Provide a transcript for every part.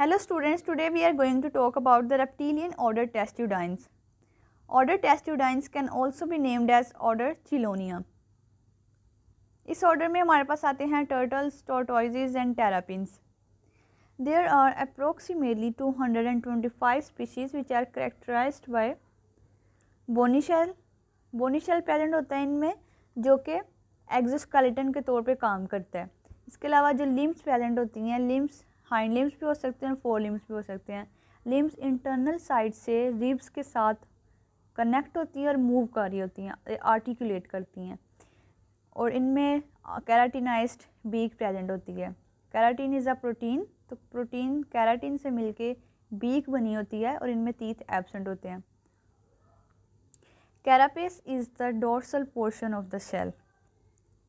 Hello students, today we are going to talk about the reptilian order Testudines. Order Testudines can also be named as order Chilonia. इस order में हमारे पास आते हैं turtles, tortoises and terrapins. There are approximately 225 species which are characterized by bony shell. bony shell present होता है इनमें जो कि exoskeleton के तौर पे काम करता है इसके अलावा जो limbs present होती हैं limbs हाइंड लिम्स भी हो सकते हैं फोर लिम्स भी हो सकते हैं लिम्स इंटरनल साइड से रिब्स के साथ कनेक्ट होती हैं और मूव कर रही होती हैं आर्टिकुलेट करती हैं और इनमें कैराटीनाइज बीक प्रेजेंट होती है कैराटीन इज़ अ प्रोटीन तो प्रोटीन कैराटीन से मिलके बीक बनी होती है और इनमें तीत एबसेंट होते हैं carapace is the dorsal portion of the shell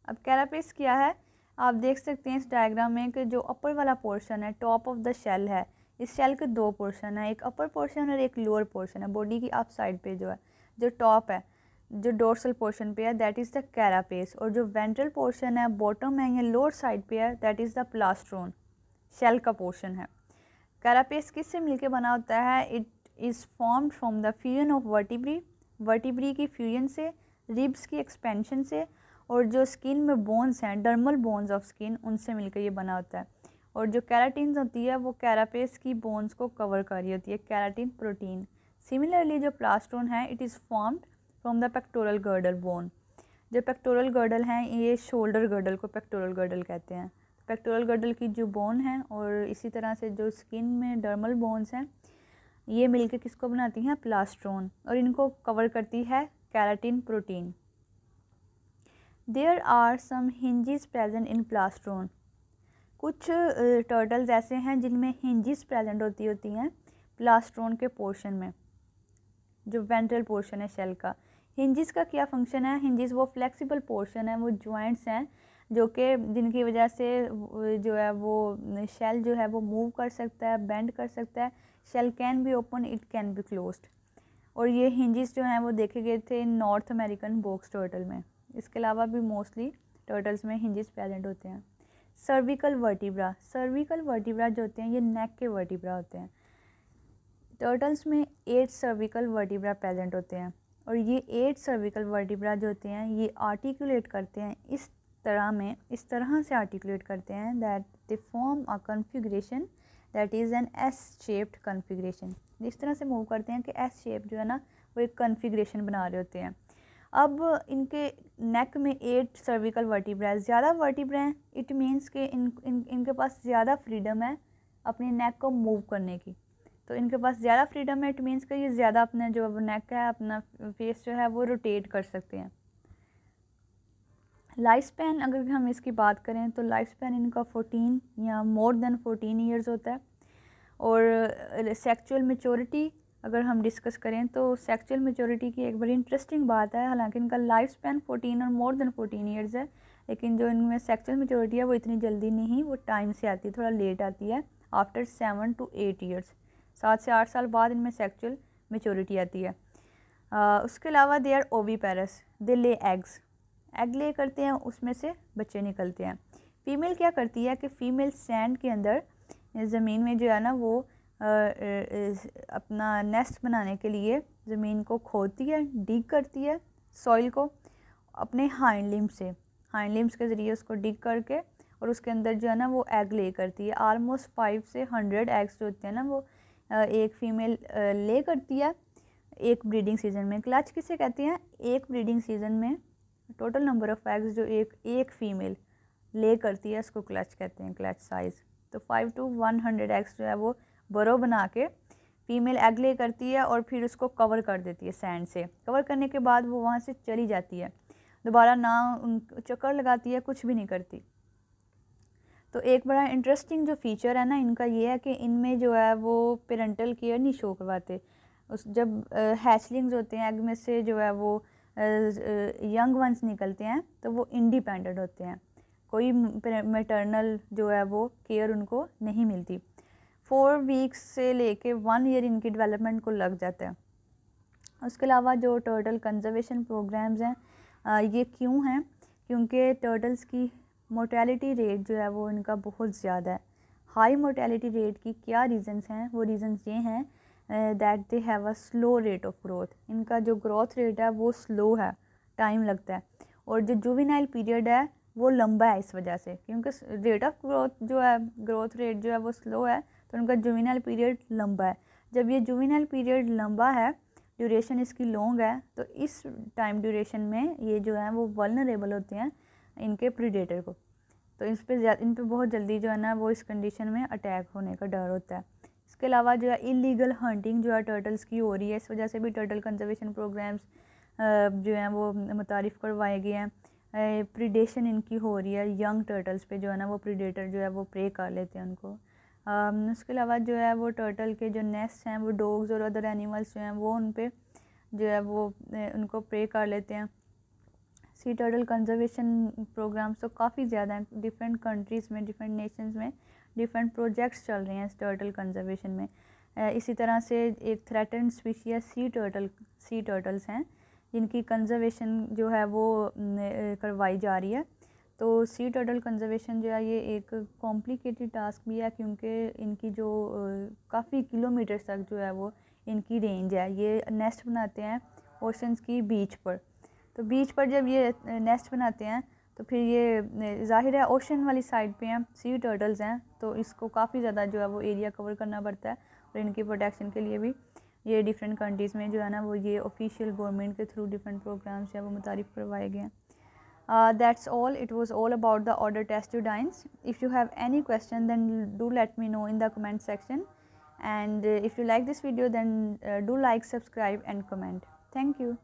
अब कैरापेस क्या है आप देख सकते हैं इस डायग्राम में कि जो अपर वाला पोर्शन है टॉप ऑफ द शेल है इस शेल के दो पोर्शन है एक अपर पोर्शन और एक लोअर पोर्शन है बॉडी की आप साइड पर जो है जो टॉप है जो डोर्सल पोर्शन पे है दैट इज़ द कैरापेस और जो वेंट्रल पोर्शन है बॉटम है या लोअर साइड पे है that is the plastron shell का पोर्शन है कैरापेस किस से मिलके बना होता है it is form from the fusion of vertebrae vertebrae की फ्यूजन से रिब्स की एक्सपेंशन से और जो स्किन में बोन्स हैं डर्मल बोन्स ऑफ स्किन उनसे मिलकर ये बना होता है और जो कैराटीन होती है वो कैरापेस की बोन्स को कवर कर रही होती है कैराटीन प्रोटीन सिमिलरली जो प्लास्टोन है it is formed from the pectoral girdle bone जो पेक्टोरल गर्डल हैं ये शोल्डर गर्डल को पेक्टोरल गर्डल कहते हैं पेक्टोरल गर्डल की जो बोन है और इसी तरह से जो स्किन में डर्मल बोन्स हैं ये मिलकर किसको बनाती हैं प्लास्ट्रोन और इनको कवर करती है keratin protein there are some hinges present in plastron कुछ टर्टल्स ऐसे हैं जिनमें हिंजिस प्रेजेंट होती होती हैं प्लास्ट्रोन के पोर्शन में जो वेंट्रल पोर्शन है शेल का हिंजिस का क्या फंक्शन है हिंजिस वो फ्लेक्सिबल पोर्शन है वो जॉइंट्स हैं जो कि जिनकी वजह से जो है वो शेल जो है वो मूव कर सकता है बेंड कर सकता है shell can be open it can be closed और ये हिंजिस जो हैं वो देखे गए थे नॉर्थ अमेरिकन बॉक्स टर्टल में इसके अलावा भी मोस्टली टर्टल्स में हिंजिस प्रेजेंट होते हैं सर्विकल वर्टिब्रा सर्विकल वर्टिब्रा जो होते हैं ये नेक के वर्टिब्रा होते हैं टर्टल्स में एट सर्विकल वर्टिब्रा प्रेजेंट होते हैं और ये एट सर्विकल वर्टिब्रा जो होते हैं ये आर्टिकुलेट करते हैं इस तरह में इस तरह से आर्टिकुलेट करते हैं that they form a configuration that is an S shaped configuration इस तरह से मूव करते हैं कि एस शेप जो है ना वो एक कन्फिग्रेशन बना रहे होते हैं अब इनके नेक में एट सर्विकल वर्टिब्रा ज़्यादा वर्टिब्रा हैं इट मीन्स के इन, इन इनके पास ज़्यादा फ्रीडम है अपने नेक को मूव करने की तो इनके पास ज़्यादा फ्रीडम है इट मीन्स के ये ज़्यादा अपना जो नेक है अपना फेस जो है वो रोटेट कर सकते हैं लाइफ स्पैन अगर हम इसकी बात करें तो लाइफ स्पैन इनका फोटीन या मोर देन फोटीन ईयर्स होता है और सेक्चुअल मेचोरिटी अगर हम डिस्कस करें तो सेक्चुअल मेजोरिटी की एक बड़ी इंटरेस्टिंग बात है हालांकि इनका लाइफ स्पैन फोर्टीन और मोर देन फोर्टीन ईयर्स है लेकिन जो इनमें सेक्चुअल मेजोरिटी है वो इतनी जल्दी नहीं वो टाइम से आती है थोड़ा लेट आती है after seven to eight years सात से आठ साल बाद इनमें सेक्चुअल मेचोरिटी आती है आ, उसके अलावा दे आर ओवी पैरस दे ले एग्स एग ले करते हैं उसमें से बच्चे निकलते हैं फीमेल क्या करती है कि फ़ीमेल सैंड के अंदर ज़मीन में जो है ना वो अपना नेस्ट बनाने के लिए ज़मीन को खोदती है डिग करती है सॉइल को अपने हाइंड लिम्ब से हाइंड लिम्ब्स के ज़रिए उसको डिग करके और उसके अंदर जो है ना वो एग ले करती है आलमोस्ट फाइव से हंड्रेड एग्स जो होते हैं ना वो एक फीमेल ले करती है एक ब्रीडिंग सीज़न में क्लच किसे कहते हैं एक ब्रीडिंग सीज़न में टोटल नंबर ऑफ़ एग्स जो एक एक फ़ीमेल ले करती है उसको क्लच कहते हैं क्लच साइज़ तो five to one hundred eggs जो है वो बरो बना के फीमेल एग ले करती है और फिर उसको कवर कर देती है सैंड से कवर करने के बाद वो वहाँ से चली जाती है दोबारा ना उन चक्कर लगाती है कुछ भी नहीं करती तो एक बड़ा इंटरेस्टिंग जो फीचर है ना इनका ये है कि इनमें जो है वो पेरेंटल केयर नहीं शो करवाते उस जब हैचलिंग्स होते हैं एग में से जो है वो यंग वंस निकलते हैं तो वो इंडिपेंडेंट होते हैं कोई मेटर्नल जो है वो केयर उनको नहीं मिलती फोर वीक्स से लेके वन ईयर इनकी डेवलपमेंट को लग जाता है उसके अलावा जो टर्टल कंजर्वेशन प्रोग्राम्स हैं ये क्यों हैं क्योंकि टर्टल्स की मोटेलिटी रेट जो है वो इनका बहुत ज़्यादा है हाई मोटेलिटी रेट की क्या रीज़न्स हैं वो रीज़न्स ये हैं that they have a slow rate of growth इनका जो ग्रोथ रेट है वो स्लो है टाइम लगता है और जो जुविनाइल पीरियड है वो लंबा है इस वजह से क्योंकि रेट ऑफ ग्रोथ जो है ग्रोथ रेट जो है वो स्लो है पर उनका जुविनल पीरियड लंबा है जब ये जुविनल पीरियड लंबा है ड्यूरेशन इसकी लॉन्ग है तो इस टाइम ड्यूरेशन में ये जो है वो वलनरेबल होते हैं इनके प्रीडेटर को तो इस पर इन पर बहुत जल्दी जो है ना वो इस कंडीशन में अटैक होने का डर होता है इसके अलावा जो है इलीगल हंटिंग जो है टर्टल्स की हो रही है इस वजह से भी टर्टल कंजर्वेशन प्रोग्राम्स जो हैं वो मुतारफ़ करवाए गए हैं प्रीडेशन इनकी हो रही है यंग टर्टल्स पे जो है ना वो प्रिडेटर जो है वो प्रे कर लेते हैं उनको उसके अलावा जो है वो टर्टल के जो नेस्ट हैं वो डॉग्स और अदर एनिमल्स जो हैं वो उन पर जो है वो उनको प्रे कर लेते हैं सी टर्टल कंजर्वेशन प्रोग्राम्स तो काफ़ी ज़्यादा हैं डिफरेंट कंट्रीज़ में डिफरेंट नेशंस में डिफरेंट प्रोजेक्ट्स चल रहे हैं इस टर्टल कंजर्वेशन में इसी तरह से एक threaten species sea turtle sea turtles हैं जिनकी कंजर्वेशन जो है वो करवाई जा रही है तो सी टर्टल कंजर्वेशन जो है ये एक कॉम्प्लिकेटेड टास्क भी है क्योंकि इनकी जो काफ़ी किलोमीटर तक जो है वो इनकी रेंज है ये नेस्ट बनाते हैं ओशंस की बीच पर तो बीच पर जब ये नेस्ट बनाते हैं तो फिर ये ज़ाहिर है ओशन वाली साइड पे हैं सी टर्टल्स हैं तो इसको काफ़ी ज़्यादा जो है वो एरिया कवर करना पड़ता है और इनकी प्रोटेक्शन के लिए भी ये डिफरेंट कंट्रीज़ में जो है ना वो ये ऑफिशियल गवर्नमेंट के थ्रू डिफरेंट प्रोग्राम्स जो है वो मुतारफ़ करवाए गए हैं Uh, that's all it was all about the order testudines if you have any question then do let me know in the comment section and uh, if you like this video then uh, do like subscribe and comment thank you